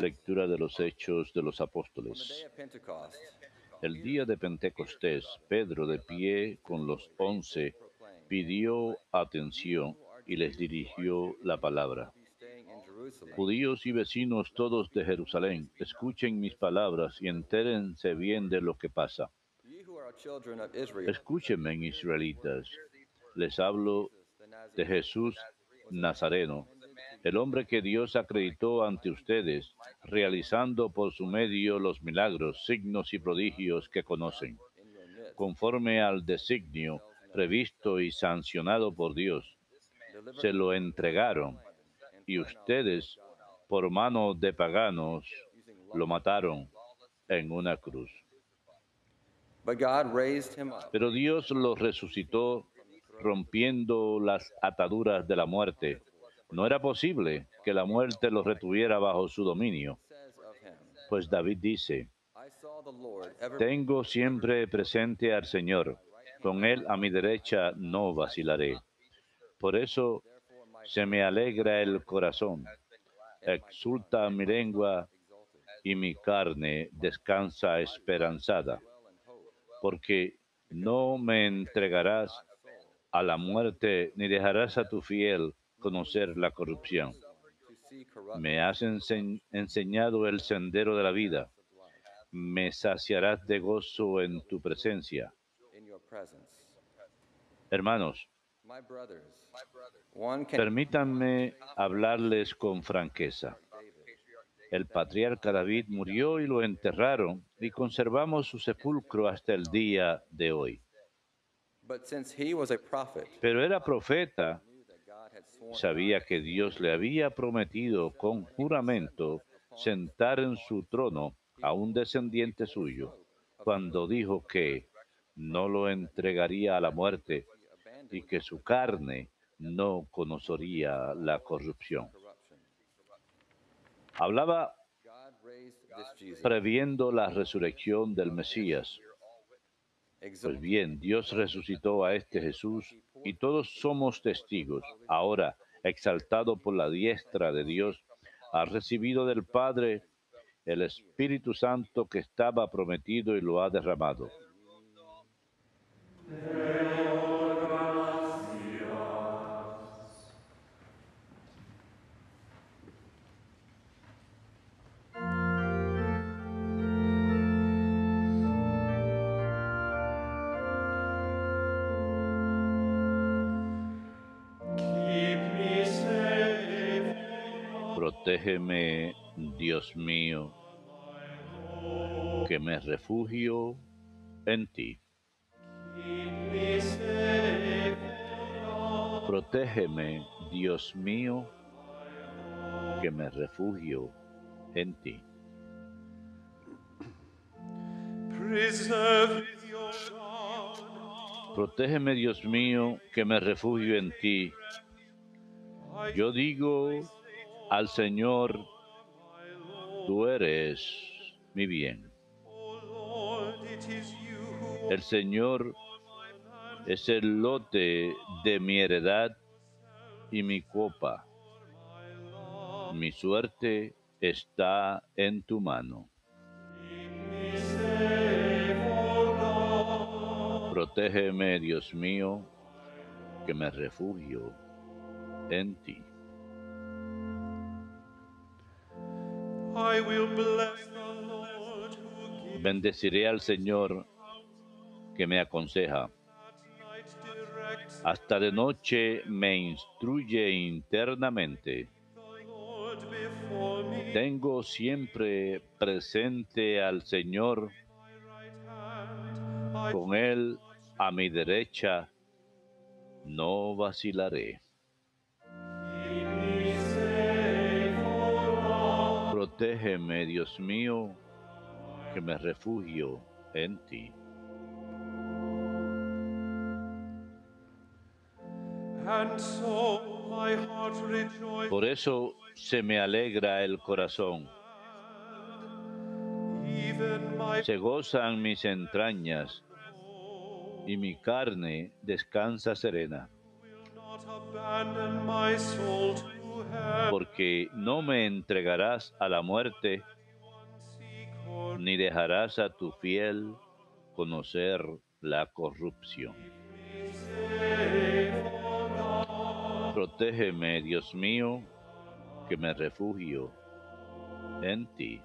Lectura de los Hechos de los Apóstoles. El día de Pentecostés, Pedro de pie con los once pidió atención y les dirigió la palabra. Judíos y vecinos todos de Jerusalén, escuchen mis palabras y entérense bien de lo que pasa. Escúchenme, israelitas, les hablo de Jesús Nazareno, el hombre que Dios acreditó ante ustedes, realizando por su medio los milagros, signos y prodigios que conocen, conforme al designio previsto y sancionado por Dios. Se lo entregaron y ustedes, por mano de paganos, lo mataron en una cruz. Pero Dios lo resucitó rompiendo las ataduras de la muerte no era posible que la muerte los retuviera bajo su dominio. Pues David dice, tengo siempre presente al Señor, con Él a mi derecha no vacilaré. Por eso se me alegra el corazón, exulta mi lengua y mi carne descansa esperanzada, porque no me entregarás a la muerte ni dejarás a tu fiel conocer la corrupción. Me has enseñado el sendero de la vida. Me saciarás de gozo en tu presencia. Hermanos, permítanme hablarles con franqueza. El patriarca David murió y lo enterraron y conservamos su sepulcro hasta el día de hoy. Pero era profeta sabía que Dios le había prometido con juramento sentar en su trono a un descendiente suyo, cuando dijo que no lo entregaría a la muerte y que su carne no conocería la corrupción. Hablaba previendo la resurrección del Mesías. Pues bien, Dios resucitó a este Jesús y todos somos testigos. Ahora, exaltado por la diestra de Dios, ha recibido del Padre el Espíritu Santo que estaba prometido y lo ha derramado. refugio en ti. Protégeme, Dios mío, que me refugio en ti. Protégeme, Dios mío, que me refugio en ti. Yo digo al Señor, tú eres mi bien. El Señor es el lote de mi heredad y mi copa. Mi suerte está en tu mano. Protégeme, Dios mío, que me refugio en ti. Bendeciré al Señor que me aconseja. Hasta de noche me instruye internamente. Tengo siempre presente al Señor, con Él a mi derecha, no vacilaré. Protégeme, Dios mío, que me refugio en ti. Por eso se me alegra el corazón. Se gozan mis entrañas y mi carne descansa serena. Porque no me entregarás a la muerte, ni dejarás a tu fiel conocer la corrupción. Protégeme, Dios mío, que me refugio en ti.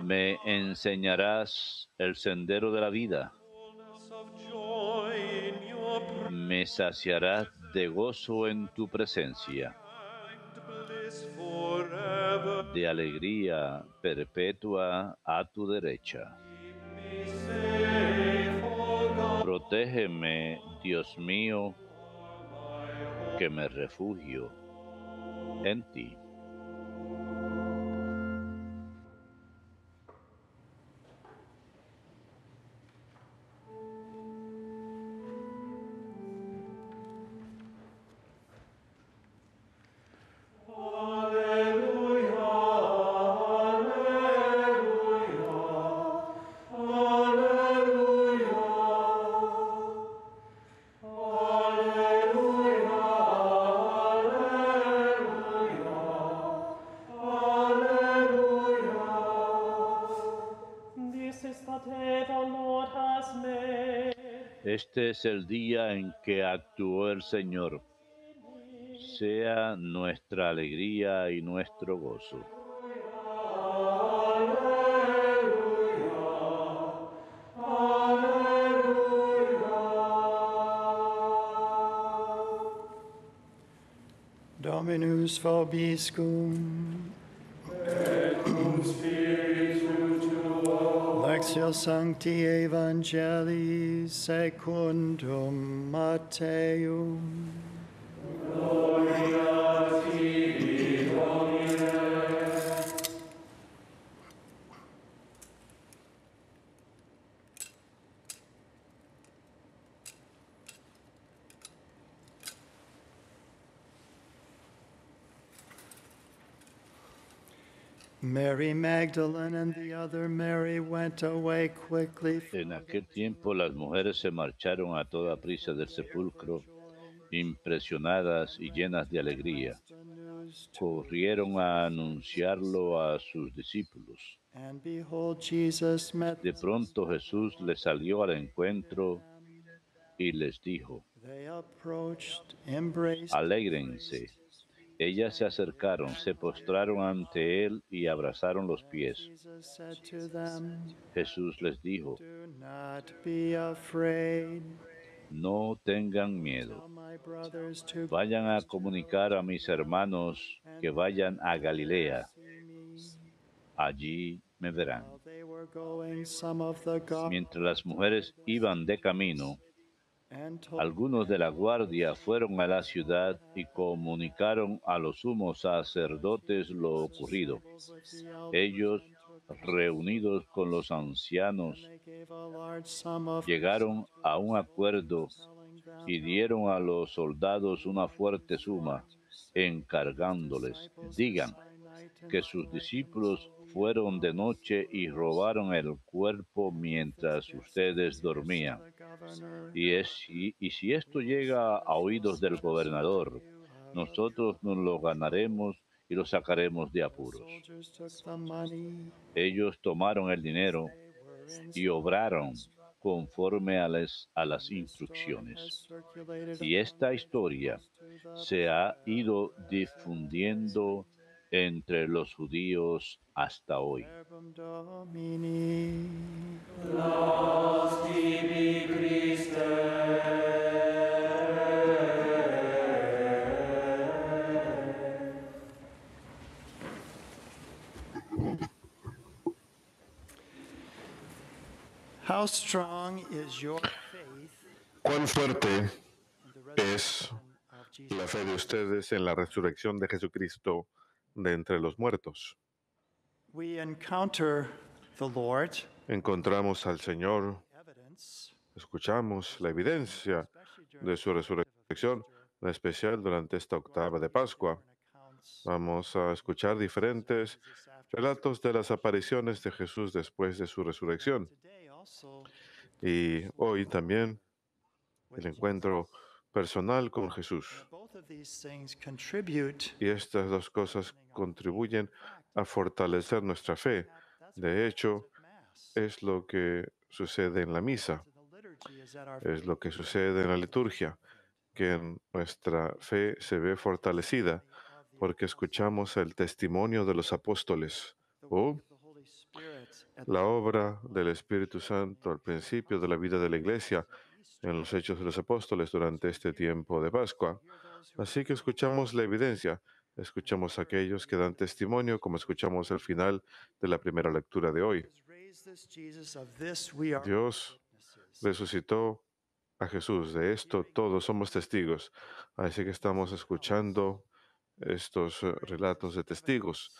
Me enseñarás el sendero de la vida. Me saciarás de gozo en tu presencia, de alegría perpetua a tu derecha. Protégeme, Dios mío, que me refugio en ti. Este es el día en que actuó el Señor. Sea nuestra alegría y nuestro gozo. Dominus vobiscum. Et cum Spiritus tuo. Lectio Sancti Evangelii. secundum Mattheum. En aquel tiempo las mujeres se marcharon a toda prisa del sepulcro, impresionadas y llenas de alegría. Corrieron a anunciarlo a sus discípulos. De pronto Jesús les salió al encuentro y les dijo, alégrense. Ellas se acercaron, se postraron ante él y abrazaron los pies. Jesús les dijo, no tengan miedo. Vayan a comunicar a mis hermanos que vayan a Galilea. Allí me verán. Mientras las mujeres iban de camino, algunos de la guardia fueron a la ciudad y comunicaron a los sumos sacerdotes lo ocurrido. Ellos, reunidos con los ancianos, llegaron a un acuerdo y dieron a los soldados una fuerte suma, encargándoles, digan, que sus discípulos fueron de noche y robaron el cuerpo mientras ustedes dormían. Y, si esto llega a oídos del gobernador, nosotros nos lo ganaremos y lo sacaremos de apuros. Ellos tomaron el dinero y obraron conforme a las instrucciones. Y esta historia se ha ido difundiendo entre los judíos hasta hoy. ¿Cuán fuerte es la fe de ustedes en la resurrección de Jesucristo de entre los muertos? Encontramos al Señor, escuchamos la evidencia de su resurrección, en especial durante esta octava de Pascua. Vamos a escuchar diferentes relatos de las apariciones de Jesús después de su resurrección. Y hoy también el encuentro personal con Jesús. Y estas dos cosas contribuyen a fortalecer nuestra fe. De hecho, es lo que sucede en la misa, es lo que sucede en la liturgia, que nuestra fe se ve fortalecida porque escuchamos el testimonio de los apóstoles. Oh, la obra del Espíritu Santo al principio de la vida de la Iglesia, en los Hechos de los Apóstoles durante este tiempo de Pascua. Así que escuchamos la evidencia, escuchamos a aquellos que dan testimonio, como escuchamos al final de la primera lectura de hoy. Dios resucitó a Jesús, de esto todos somos testigos. Así que estamos escuchando estos relatos de testigos,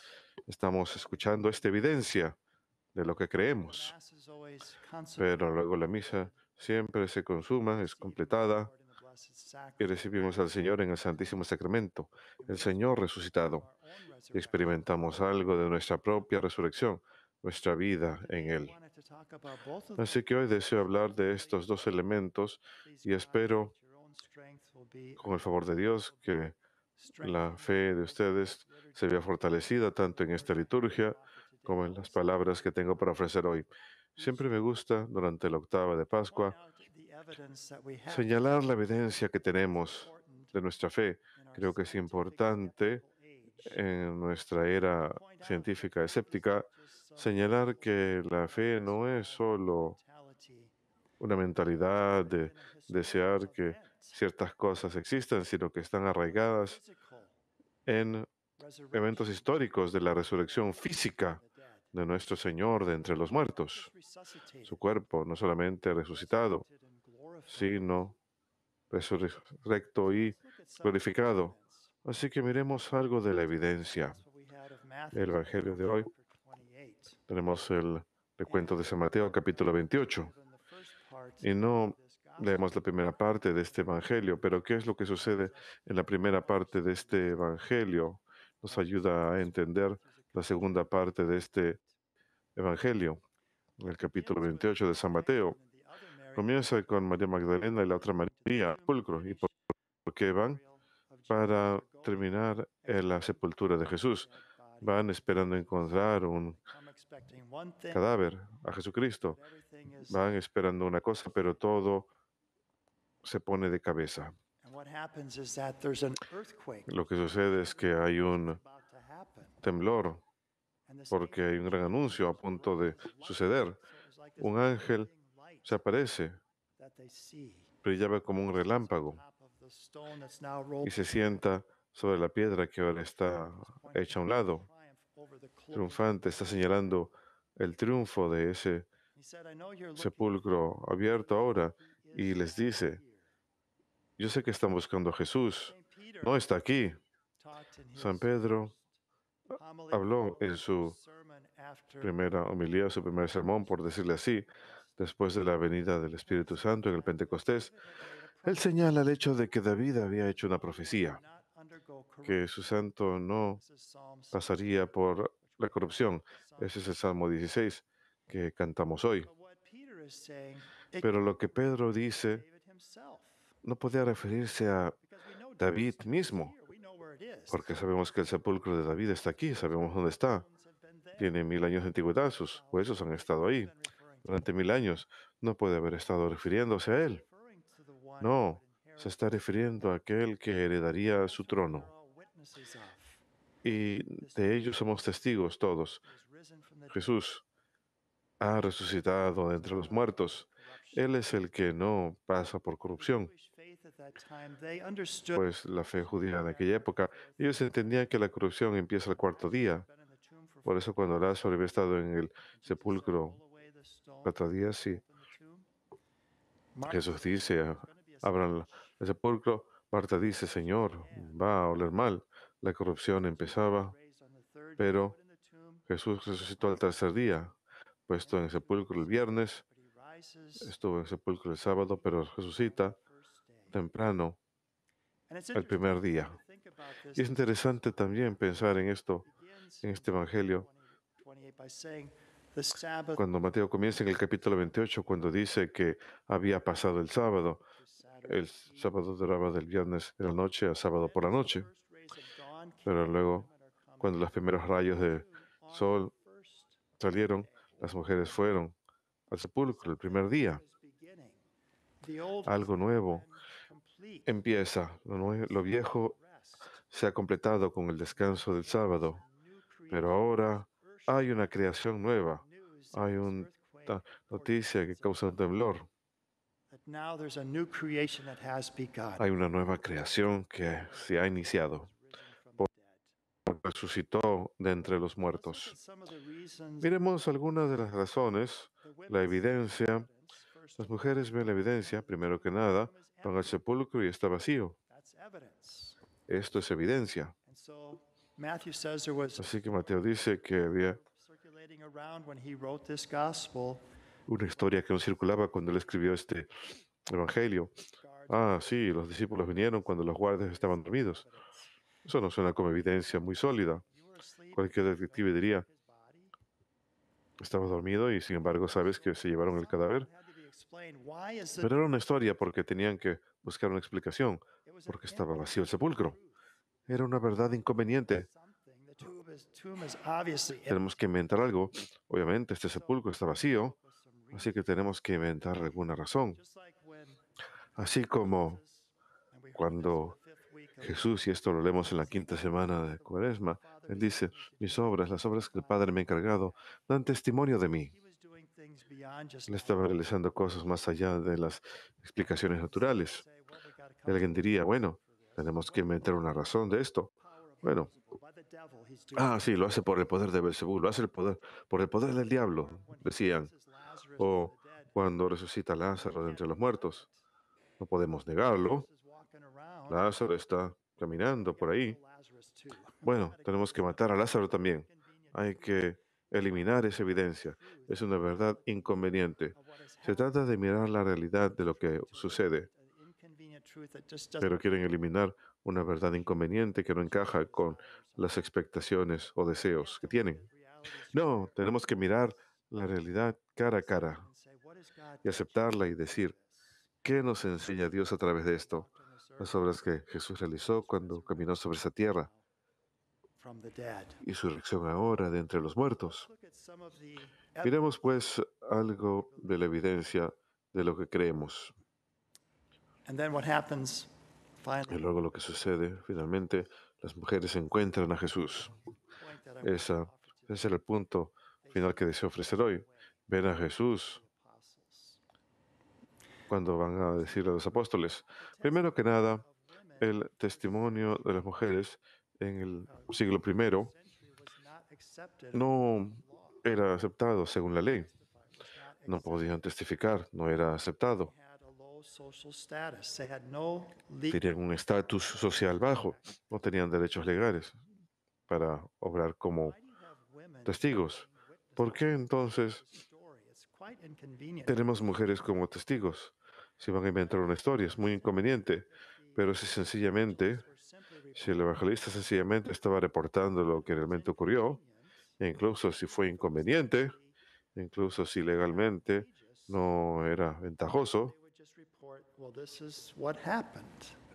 estamos escuchando esta evidencia de lo que creemos. Pero luego la misa siempre se consuma, es completada y recibimos al Señor en el Santísimo Sacramento, el Señor resucitado. Experimentamos algo de nuestra propia resurrección, nuestra vida en Él. Así que hoy deseo hablar de estos dos elementos y espero, con el favor de Dios, que la fe de ustedes se vea fortalecida tanto en esta liturgia como en las palabras que tengo para ofrecer hoy. Siempre me gusta, durante la octava de Pascua, señalar la evidencia que tenemos de nuestra fe. Creo que es importante en nuestra era científica escéptica uh, señalar que la fe no es solo una mentalidad de desear que ciertas cosas existan, sino que están arraigadas en eventos históricos de la resurrección física de nuestro Señor de entre los muertos. Su cuerpo no solamente resucitado, sino resurrecto y glorificado. Así que miremos algo de la evidencia. El Evangelio de hoy. Tenemos el recuento de San Mateo, capítulo 28. Y no leemos la primera parte de este Evangelio, pero ¿qué es lo que sucede en la primera parte de este Evangelio? Nos ayuda a entender la segunda parte de este Evangelio, en el capítulo 28 de San Mateo. Comienza con María Magdalena y la otra María, pulcro, y por qué van para terminar en la sepultura de Jesús. Van esperando encontrar un cadáver a Jesucristo. Van esperando una cosa, pero todo se pone de cabeza. Lo que sucede es que hay un temblor, porque hay un gran anuncio a punto de suceder. Un ángel se aparece, brillaba como un relámpago y se sienta sobre la piedra que ahora está hecha a un lado. Triunfante está señalando el triunfo de ese sepulcro abierto ahora y les dice, yo sé que están buscando a Jesús, no está aquí. San Pedro habló en su primera homilía, su primer sermón, por decirle así, después de la venida del Espíritu Santo en el Pentecostés, él señala el hecho de que David había hecho una profecía, que su santo no pasaría por la corrupción. Ese es el Salmo 16 que cantamos hoy. Pero lo que Pedro dice no podía referirse a David mismo, porque sabemos que el sepulcro de David está aquí, sabemos dónde está. Tiene mil años de antigüedad, sus huesos han estado ahí durante mil años. No puede haber estado refiriéndose a él. No, se está refiriendo a aquel que heredaría su trono. Y de ellos somos testigos todos. Jesús ha resucitado de entre los muertos. Él es el que no pasa por corrupción. Pues la fe judía de aquella época, ellos entendían que la corrupción empieza el cuarto día. Por eso cuando Lázaro había estado en el sepulcro cuatro días, sí. Jesús dice, abran el sepulcro. Marta dice, Señor, va a oler mal. La corrupción empezaba, pero Jesús resucitó al tercer día, puesto en el sepulcro el viernes, estuvo en el sepulcro el sábado, pero resucita temprano el primer día. Y es interesante también pensar en esto, en este Evangelio, cuando Mateo comienza en el capítulo 28, cuando dice que había pasado el sábado, el sábado duraba del viernes de la noche a sábado por la noche, pero luego, cuando los primeros rayos de sol salieron, las mujeres fueron al sepulcro el primer día. Algo nuevo empieza, lo, viejo se ha completado con el descanso del sábado, pero ahora hay una creación nueva, hay una noticia que causa temblor. Hay una nueva creación que se ha iniciado. Resucitó de entre los muertos. Miremos algunas de las razones, la evidencia. Las mujeres ven la evidencia, primero que nada, And el sepulcro y está vacío. Esto es evidencia. Así que Mateo dice que había una historia que no circulaba cuando él escribió este evangelio. Ah, sí, los discípulos vinieron cuando los guardias estaban dormidos. Eso no suena como evidencia muy sólida. Cualquier detective diría, estaba dormido y sin embargo sabes que se llevaron el cadáver. Pero era una historia porque tenían que buscar una explicación, porque estaba vacío el sepulcro. Era una verdad inconveniente. Tenemos que inventar algo. Obviamente este sepulcro está vacío, así que tenemos que inventar alguna razón. Así como cuando Jesús, y esto lo leemos en la quinta semana de Cuaresma, él dice, mis obras, las obras que el Padre me ha encargado, dan testimonio de mí. Él estaba realizando cosas más allá de las explicaciones naturales. Alguien diría, bueno, tenemos que meter una razón de esto. Bueno, ah, sí, lo hace por el poder de Belcebú, lo hace el poder, por el poder del diablo, decían. O cuando resucita Lázaro de entre los muertos. No podemos negarlo. Lázaro está caminando por ahí. Bueno, tenemos que matar a Lázaro también. Hay que eliminar esa evidencia. Es una verdad inconveniente. Se trata de mirar la realidad de lo que sucede. Pero quieren eliminar una verdad inconveniente que no encaja con las expectaciones o deseos que tienen. No, tenemos que mirar la realidad cara a cara y aceptarla y decir, ¿qué nos enseña Dios a través de esto? Las obras que Jesús realizó cuando caminó sobre esa tierra y su reacción ahora de entre los muertos. Miremos pues algo de la evidencia de lo que creemos. Y luego lo que sucede, finalmente, las mujeres encuentran a Jesús. Esa, ese es el punto final que deseo ofrecer hoy. Ven a Jesús cuando van a decir a los apóstoles. Primero que nada, el testimonio de las mujeres en el siglo I no era aceptado según la ley. No podían testificar, no era aceptado. Tenían un estatus social bajo, no tenían derechos legales para obrar como testigos. ¿Por qué entonces tenemos mujeres como testigos? Si van a inventar una historia, es muy inconveniente, pero si sencillamente si el evangelista sencillamente estaba reportando lo que realmente ocurrió, incluso si fue inconveniente, incluso si legalmente no era ventajoso,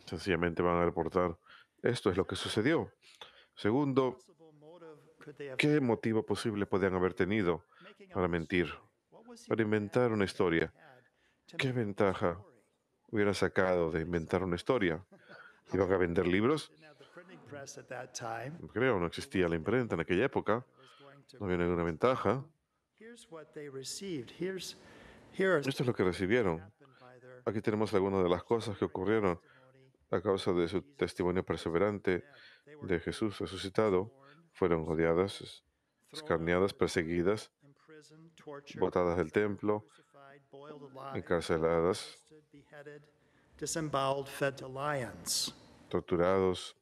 sencillamente van a reportar, esto es lo que sucedió. Segundo, ¿qué motivo posible podían haber tenido para mentir, para inventar una historia? ¿Qué ventaja hubiera sacado de inventar una historia iban a vender libros. Creo, no existía la imprenta en aquella época, no había ninguna ventaja. Esto es lo que recibieron. Aquí tenemos algunas de las cosas que ocurrieron a causa de su testimonio perseverante de Jesús resucitado. Fueron odiadas, escarneadas, perseguidas, botadas del templo, encarceladas, torturados,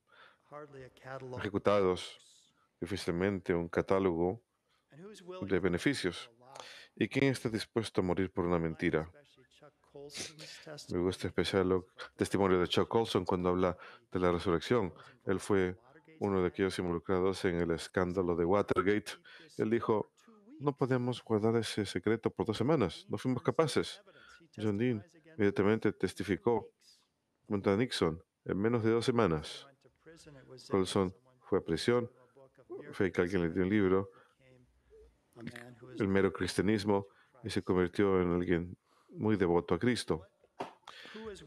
ejecutados, difícilmente un catálogo de beneficios. ¿Y quién está dispuesto a morir por una mentira? Me gusta especial el testimonio de Chuck Colson cuando habla de la resurrección. Él fue uno de aquellos involucrados en el escándalo de Watergate. Él dijo, no podemos guardar ese secreto por dos semanas, no fuimos capaces. John Dean inmediatamente testificó contra Nixon en menos de dos semanas. Colson fue a prisión, fue que alguien le dio un libro, el mero cristianismo, y se convirtió en alguien muy devoto a Cristo.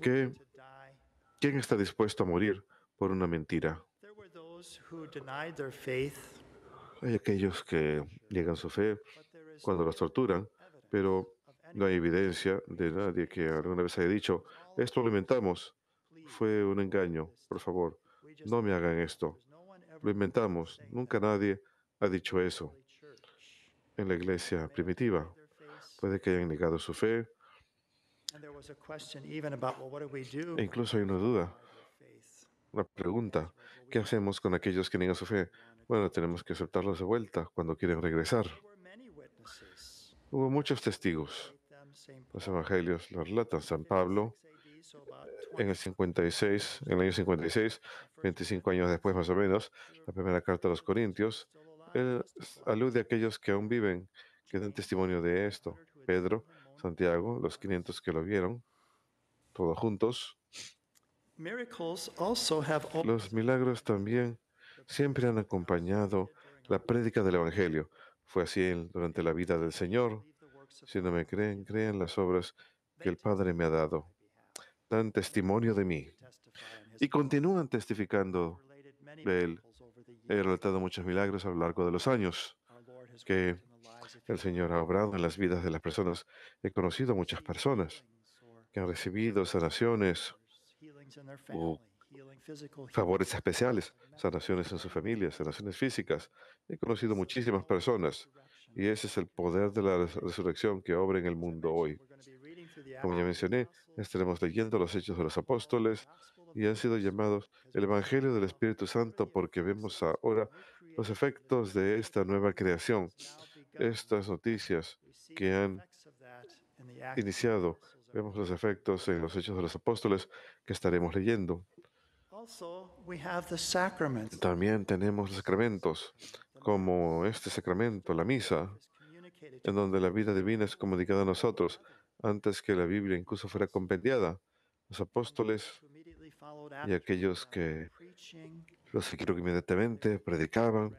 ¿Quién está dispuesto a morir por una mentira? Hay aquellos que llegan su fe cuando los torturan, pero no hay evidencia de nadie que alguna vez haya dicho, esto lo inventamos. Fue un engaño, por favor, no me hagan esto. Lo inventamos. Nunca nadie ha dicho eso en la iglesia primitiva. Puede que hayan negado su fe. E incluso hay una duda, una pregunta. ¿Qué hacemos con aquellos que niegan su fe? Bueno, tenemos que aceptarlos de vuelta cuando quieren regresar. Hubo muchos testigos los evangelios los relatan. San Pablo, en el 56, en el año 56, 25 años después más o menos, la primera carta a los Corintios, él alude a aquellos que aún viven, que dan testimonio de esto. Pedro, Santiago, los 500 que lo vieron, todos juntos. Los milagros también siempre han acompañado la prédica del Evangelio. Fue así durante la vida del Señor, si no me creen, crean las obras que el Padre me ha dado. Dan testimonio de mí. Y continúan testificando de él. He relatado muchos milagros a lo largo de los años que el Señor ha obrado en las vidas de las personas. He conocido muchas personas que han recibido sanaciones o favores especiales, sanaciones en sus familias, sanaciones físicas. He conocido muchísimas personas y ese es el poder de la resurrección que obra en el mundo hoy. Como ya mencioné, estaremos leyendo los hechos de los apóstoles y han sido llamados el Evangelio del Espíritu Santo porque vemos ahora los efectos de esta nueva creación. Estas noticias que han iniciado, vemos los efectos en los hechos de los apóstoles que estaremos leyendo. También tenemos los sacramentos como este sacramento, la misa, en donde la vida divina es comunicada a nosotros, antes que la Biblia incluso fuera compendiada. Los apóstoles y aquellos que los que inmediatamente predicaban,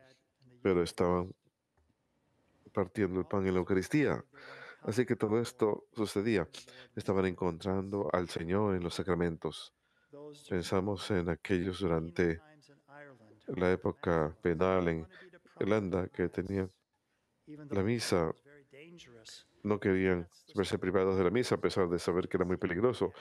pero estaban partiendo el pan en la Eucaristía. Así que todo esto sucedía. Estaban encontrando al Señor en los sacramentos. Pensamos en aquellos durante la época penal en Irlanda, que tenían la misa, no querían verse privados de la misa, a pesar de saber que era muy peligroso.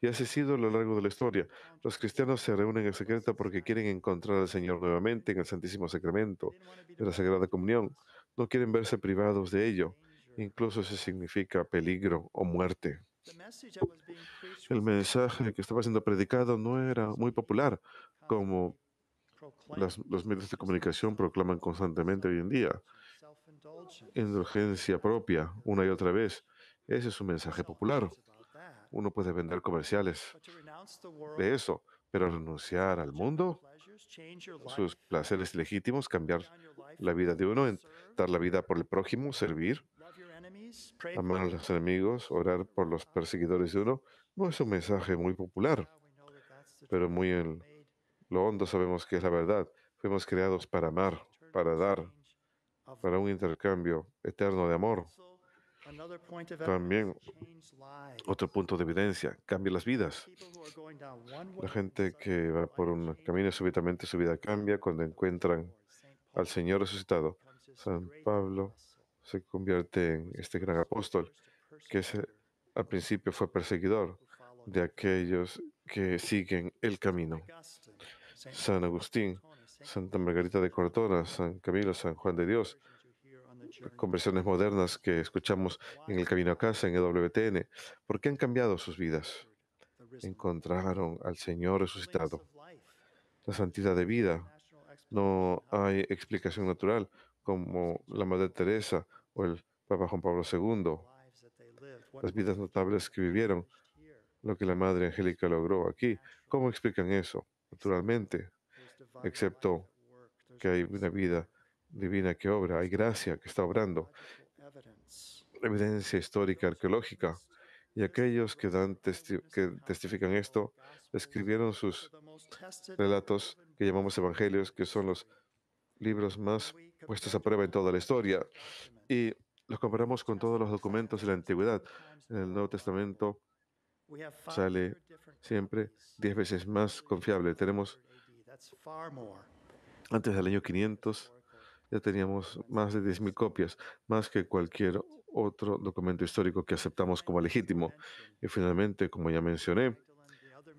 Y así ha sido a lo largo de la historia. Los cristianos se reúnen en secreto porque quieren encontrar al Señor nuevamente en el Santísimo Sacramento de la Sagrada Comunión. No quieren verse privados de ello. Incluso eso significa peligro o muerte. El mensaje que estaba siendo predicado no era muy popular, como los medios de comunicación proclaman constantemente hoy en día indulgencia propia una y otra vez. Ese es un mensaje popular. Uno puede vender comerciales de eso, pero renunciar al mundo, sus placeres legítimos, cambiar la vida de uno, dar la vida por el prójimo, servir, amar a los enemigos, orar por los perseguidores de uno, no es un mensaje muy popular, pero muy en, lo hondo sabemos que es la verdad. Fuimos creados para amar, para dar, para un intercambio eterno de amor. También otro punto de evidencia, cambia las vidas. La gente que va por un camino súbitamente su vida cambia cuando encuentran al Señor resucitado. San Pablo se convierte en este gran apóstol que al principio fue perseguidor de aquellos que siguen el camino. San Agustín, Santa Margarita de Cortona, San Camilo, San Juan de Dios, conversiones modernas que escuchamos en el camino a casa, en el WTN, ¿por qué han cambiado sus vidas? Encontraron al Señor resucitado. La santidad de vida. No hay explicación natural como la Madre Teresa o el Papa Juan Pablo II. Las vidas notables que vivieron lo que la Madre Angélica logró aquí. ¿Cómo explican eso? Naturalmente, excepto que hay una vida divina que obra, hay gracia que está obrando, evidencia histórica, arqueológica. Y aquellos que, dan que testifican esto escribieron sus relatos que llamamos evangelios, que son los libros más puestos a prueba en toda la historia. Y los comparamos con todos los documentos de la antigüedad. En el Nuevo Testamento sale siempre 10 veces más confiable. Tenemos, antes del año 500, ya teníamos más de 10.000 copias, más que cualquier otro documento histórico que aceptamos como legítimo. Y finalmente, como ya mencioné,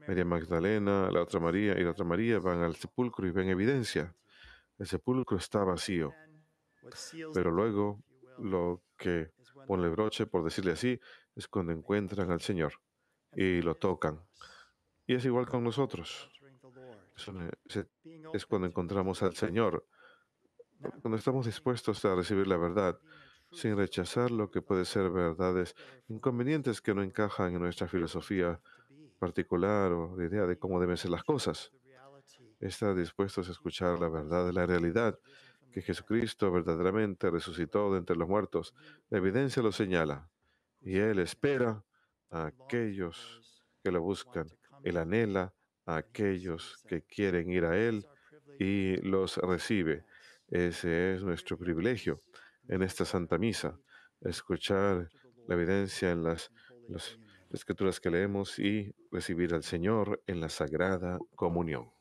María Magdalena, la otra María y la otra María van al sepulcro y ven evidencia. El sepulcro está vacío. Pero luego, lo que pone broche, por decirle así, es cuando encuentran al Señor y lo tocan. Y es igual con nosotros. Es cuando encontramos al Señor, cuando estamos dispuestos a recibir la verdad, sin rechazar lo que puede ser verdades inconvenientes que no encajan en nuestra filosofía particular o idea de cómo deben ser las cosas. Estar dispuestos a escuchar la verdad de la realidad, que Jesucristo verdaderamente resucitó de entre los muertos. La evidencia lo señala y Él espera a aquellos que lo buscan. Él anhela a aquellos que quieren ir a Él y los recibe. Ese es nuestro privilegio en esta Santa Misa, escuchar la evidencia en las escrituras que leemos y recibir al Señor en la Sagrada Comunión.